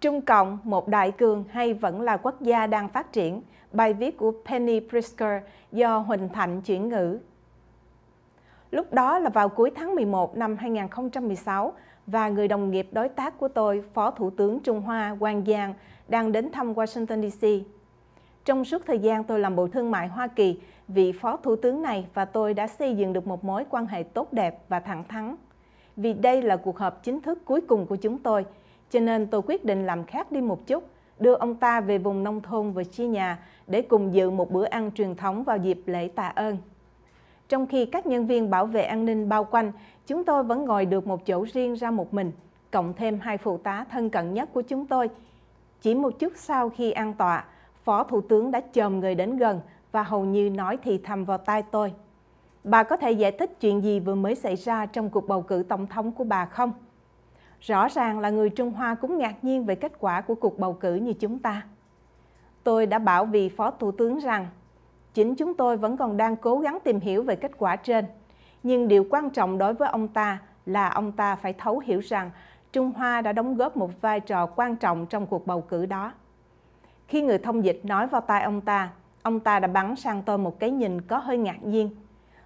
Trung Cộng, một đại cường hay vẫn là quốc gia đang phát triển? Bài viết của Penny Prisker do Huỳnh Thạnh chuyển ngữ. Lúc đó là vào cuối tháng 11 năm 2016 và người đồng nghiệp đối tác của tôi, Phó Thủ tướng Trung Hoa Wang Giang, đang đến thăm Washington DC. Trong suốt thời gian tôi làm Bộ Thương mại Hoa Kỳ, vị Phó Thủ tướng này và tôi đã xây dựng được một mối quan hệ tốt đẹp và thẳng thắn. Vì đây là cuộc họp chính thức cuối cùng của chúng tôi – cho nên tôi quyết định làm khác đi một chút, đưa ông ta về vùng nông thôn và nhà để cùng dự một bữa ăn truyền thống vào dịp lễ tạ ơn. Trong khi các nhân viên bảo vệ an ninh bao quanh, chúng tôi vẫn ngồi được một chỗ riêng ra một mình, cộng thêm hai phụ tá thân cận nhất của chúng tôi. Chỉ một chút sau khi an tọa, Phó Thủ tướng đã chồm người đến gần và hầu như nói thì thầm vào tai tôi. Bà có thể giải thích chuyện gì vừa mới xảy ra trong cuộc bầu cử tổng thống của bà không? Rõ ràng là người Trung Hoa cũng ngạc nhiên về kết quả của cuộc bầu cử như chúng ta. Tôi đã bảo vị Phó Thủ tướng rằng, chính chúng tôi vẫn còn đang cố gắng tìm hiểu về kết quả trên. Nhưng điều quan trọng đối với ông ta là ông ta phải thấu hiểu rằng Trung Hoa đã đóng góp một vai trò quan trọng trong cuộc bầu cử đó. Khi người thông dịch nói vào tai ông ta, ông ta đã bắn sang tôi một cái nhìn có hơi ngạc nhiên.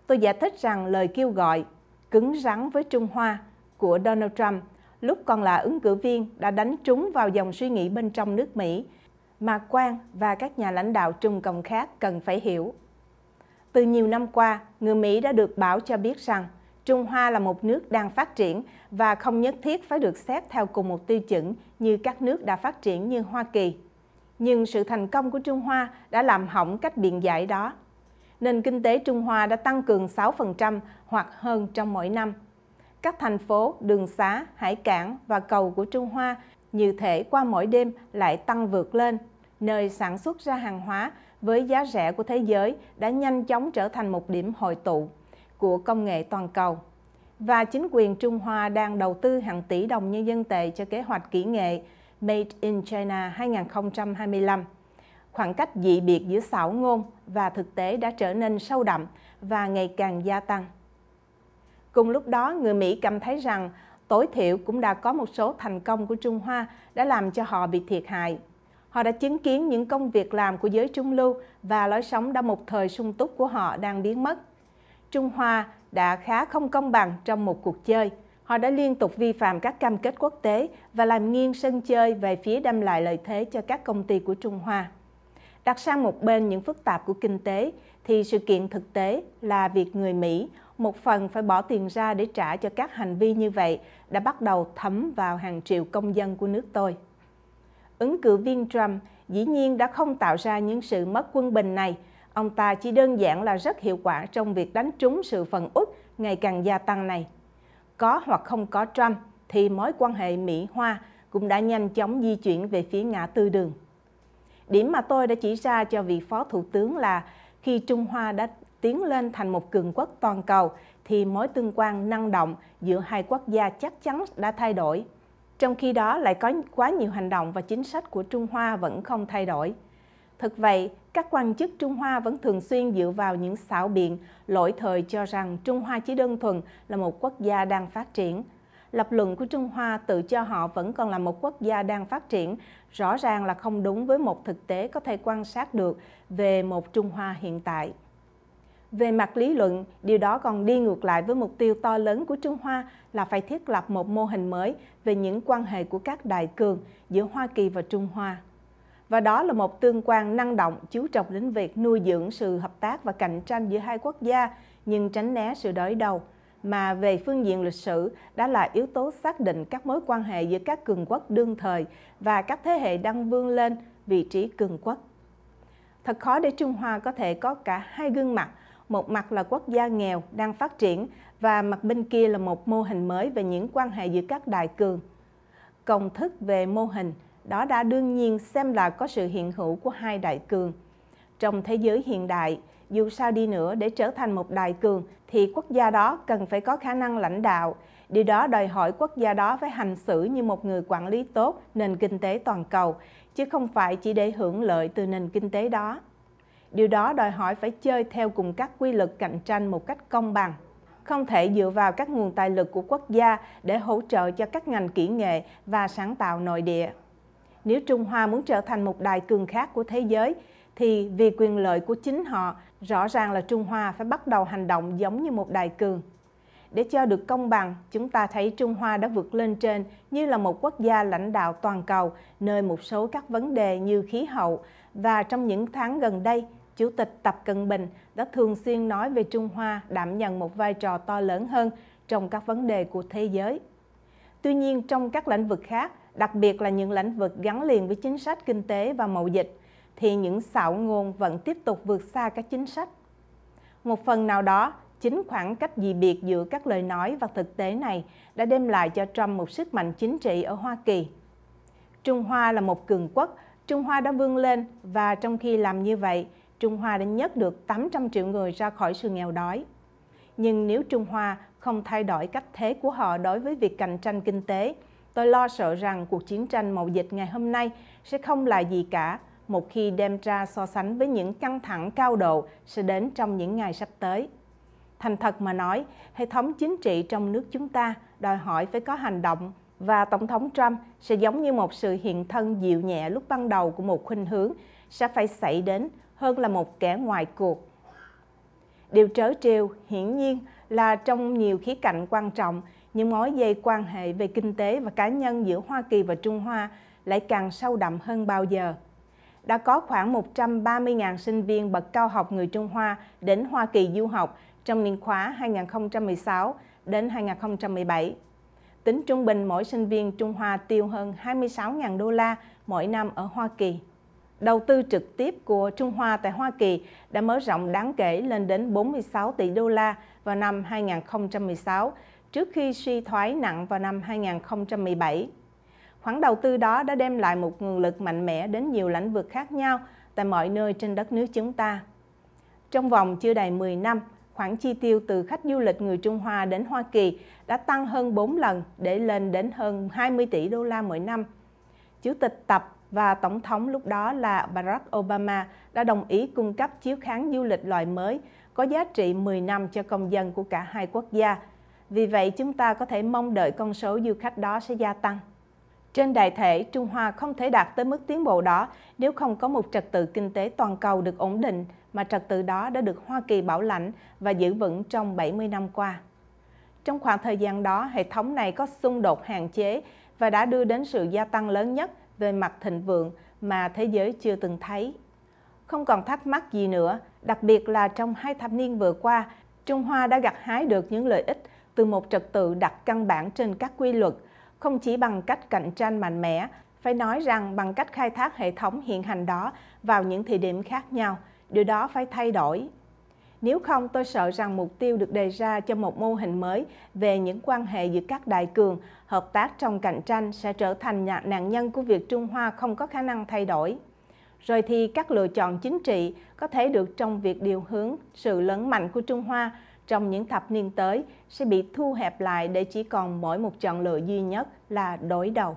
Tôi giải thích rằng lời kêu gọi cứng rắn với Trung Hoa của Donald Trump lúc còn là ứng cử viên đã đánh trúng vào dòng suy nghĩ bên trong nước Mỹ mà Quang và các nhà lãnh đạo Trung Cộng khác cần phải hiểu. Từ nhiều năm qua, người Mỹ đã được bảo cho biết rằng Trung Hoa là một nước đang phát triển và không nhất thiết phải được xét theo cùng một tiêu chuẩn như các nước đã phát triển như Hoa Kỳ. Nhưng sự thành công của Trung Hoa đã làm hỏng cách biện giải đó. Nền kinh tế Trung Hoa đã tăng cường 6% hoặc hơn trong mỗi năm – các thành phố, đường xá, hải cảng và cầu của Trung Hoa như thể qua mỗi đêm lại tăng vượt lên. Nơi sản xuất ra hàng hóa với giá rẻ của thế giới đã nhanh chóng trở thành một điểm hội tụ của công nghệ toàn cầu. Và chính quyền Trung Hoa đang đầu tư hàng tỷ đồng nhân dân tệ cho kế hoạch kỹ nghệ Made in China 2025. Khoảng cách dị biệt giữa xảo ngôn và thực tế đã trở nên sâu đậm và ngày càng gia tăng. Cùng lúc đó, người Mỹ cảm thấy rằng tối thiểu cũng đã có một số thành công của Trung Hoa đã làm cho họ bị thiệt hại. Họ đã chứng kiến những công việc làm của giới trung lưu và lối sống đã một thời sung túc của họ đang biến mất. Trung Hoa đã khá không công bằng trong một cuộc chơi. Họ đã liên tục vi phạm các cam kết quốc tế và làm nghiêng sân chơi về phía đem lại lợi thế cho các công ty của Trung Hoa. Đặt sang một bên những phức tạp của kinh tế, thì sự kiện thực tế là việc người Mỹ một phần phải bỏ tiền ra để trả cho các hành vi như vậy đã bắt đầu thấm vào hàng triệu công dân của nước tôi. Ứng cử viên Trump dĩ nhiên đã không tạo ra những sự mất quân bình này. Ông ta chỉ đơn giản là rất hiệu quả trong việc đánh trúng sự phần uất ngày càng gia tăng này. Có hoặc không có Trump thì mối quan hệ Mỹ-Hoa cũng đã nhanh chóng di chuyển về phía ngã tư đường. Điểm mà tôi đã chỉ ra cho vị Phó Thủ tướng là khi Trung Hoa đã tiến lên thành một cường quốc toàn cầu thì mối tương quan năng động giữa hai quốc gia chắc chắn đã thay đổi. Trong khi đó lại có quá nhiều hành động và chính sách của Trung Hoa vẫn không thay đổi. Thực vậy, các quan chức Trung Hoa vẫn thường xuyên dựa vào những xảo biện, lỗi thời cho rằng Trung Hoa chỉ đơn thuần là một quốc gia đang phát triển. Lập luận của Trung Hoa tự cho họ vẫn còn là một quốc gia đang phát triển, rõ ràng là không đúng với một thực tế có thể quan sát được về một Trung Hoa hiện tại. Về mặt lý luận, điều đó còn đi ngược lại với mục tiêu to lớn của Trung Hoa là phải thiết lập một mô hình mới về những quan hệ của các đại cường giữa Hoa Kỳ và Trung Hoa. Và đó là một tương quan năng động chú trọng đến việc nuôi dưỡng sự hợp tác và cạnh tranh giữa hai quốc gia nhưng tránh né sự đối đầu mà về phương diện lịch sử đã là yếu tố xác định các mối quan hệ giữa các cường quốc đương thời và các thế hệ đang vươn lên vị trí cường quốc. Thật khó để Trung Hoa có thể có cả hai gương mặt một mặt là quốc gia nghèo đang phát triển và mặt bên kia là một mô hình mới về những quan hệ giữa các đại cường. Công thức về mô hình đó đã đương nhiên xem là có sự hiện hữu của hai đại cường. Trong thế giới hiện đại, dù sao đi nữa để trở thành một đại cường thì quốc gia đó cần phải có khả năng lãnh đạo. Điều đó đòi hỏi quốc gia đó phải hành xử như một người quản lý tốt nền kinh tế toàn cầu, chứ không phải chỉ để hưởng lợi từ nền kinh tế đó. Điều đó đòi hỏi phải chơi theo cùng các quy luật cạnh tranh một cách công bằng. Không thể dựa vào các nguồn tài lực của quốc gia để hỗ trợ cho các ngành kỹ nghệ và sáng tạo nội địa. Nếu Trung Hoa muốn trở thành một đại cường khác của thế giới, thì vì quyền lợi của chính họ, rõ ràng là Trung Hoa phải bắt đầu hành động giống như một đại cường. Để cho được công bằng, chúng ta thấy Trung Hoa đã vượt lên trên như là một quốc gia lãnh đạo toàn cầu, nơi một số các vấn đề như khí hậu và trong những tháng gần đây, Chủ tịch Tập Cận Bình đã thường xuyên nói về Trung Hoa đảm nhận một vai trò to lớn hơn trong các vấn đề của thế giới. Tuy nhiên, trong các lĩnh vực khác, đặc biệt là những lĩnh vực gắn liền với chính sách kinh tế và mậu dịch, thì những xạo ngôn vẫn tiếp tục vượt xa các chính sách. Một phần nào đó, chính khoảng cách dị biệt giữa các lời nói và thực tế này đã đem lại cho Trump một sức mạnh chính trị ở Hoa Kỳ. Trung Hoa là một cường quốc, Trung Hoa đã vươn lên và trong khi làm như vậy, Trung Hoa đã nhấc được 800 triệu người ra khỏi sự nghèo đói. Nhưng nếu Trung Hoa không thay đổi cách thế của họ đối với việc cạnh tranh kinh tế, tôi lo sợ rằng cuộc chiến tranh mậu dịch ngày hôm nay sẽ không là gì cả một khi đem ra so sánh với những căng thẳng cao độ sẽ đến trong những ngày sắp tới. Thành thật mà nói, hệ thống chính trị trong nước chúng ta đòi hỏi phải có hành động và Tổng thống Trump sẽ giống như một sự hiện thân dịu nhẹ lúc ban đầu của một khuynh hướng sẽ phải xảy đến hơn là một kẻ ngoài cuộc. Điều trớ trêu hiển nhiên là trong nhiều khía cạnh quan trọng, những mối dây quan hệ về kinh tế và cá nhân giữa Hoa Kỳ và Trung Hoa lại càng sâu đậm hơn bao giờ. Đã có khoảng 130.000 sinh viên bậc cao học người Trung Hoa đến Hoa Kỳ du học trong niên khóa 2016 đến 2017. Tính trung bình mỗi sinh viên Trung Hoa tiêu hơn 26.000 đô la mỗi năm ở Hoa Kỳ đầu tư trực tiếp của Trung Hoa tại Hoa Kỳ đã mở rộng đáng kể lên đến 46 tỷ đô la vào năm 2016, trước khi suy thoái nặng vào năm 2017. Khoản đầu tư đó đã đem lại một nguồn lực mạnh mẽ đến nhiều lĩnh vực khác nhau tại mọi nơi trên đất nước chúng ta. Trong vòng chưa đầy 10 năm, khoản chi tiêu từ khách du lịch người Trung Hoa đến Hoa Kỳ đã tăng hơn 4 lần để lên đến hơn 20 tỷ đô la mỗi năm. Chủ tịch Tập và Tổng thống lúc đó là Barack Obama đã đồng ý cung cấp chiếu kháng du lịch loại mới có giá trị 10 năm cho công dân của cả hai quốc gia. Vì vậy, chúng ta có thể mong đợi con số du khách đó sẽ gia tăng. Trên đại thể, Trung Hoa không thể đạt tới mức tiến bộ đó nếu không có một trật tự kinh tế toàn cầu được ổn định mà trật tự đó đã được Hoa Kỳ bảo lãnh và giữ vững trong 70 năm qua. Trong khoảng thời gian đó, hệ thống này có xung đột hạn chế và đã đưa đến sự gia tăng lớn nhất về mặt thịnh vượng mà thế giới chưa từng thấy. Không còn thắc mắc gì nữa, đặc biệt là trong hai thập niên vừa qua, Trung Hoa đã gặt hái được những lợi ích từ một trật tự đặt căn bản trên các quy luật, không chỉ bằng cách cạnh tranh mạnh mẽ, phải nói rằng bằng cách khai thác hệ thống hiện hành đó vào những thời điểm khác nhau, điều đó phải thay đổi nếu không, tôi sợ rằng mục tiêu được đề ra cho một mô hình mới về những quan hệ giữa các đại cường, hợp tác trong cạnh tranh sẽ trở thành nạn nhân của việc Trung Hoa không có khả năng thay đổi. Rồi thì các lựa chọn chính trị có thể được trong việc điều hướng sự lớn mạnh của Trung Hoa trong những thập niên tới sẽ bị thu hẹp lại để chỉ còn mỗi một chọn lựa duy nhất là đối đầu.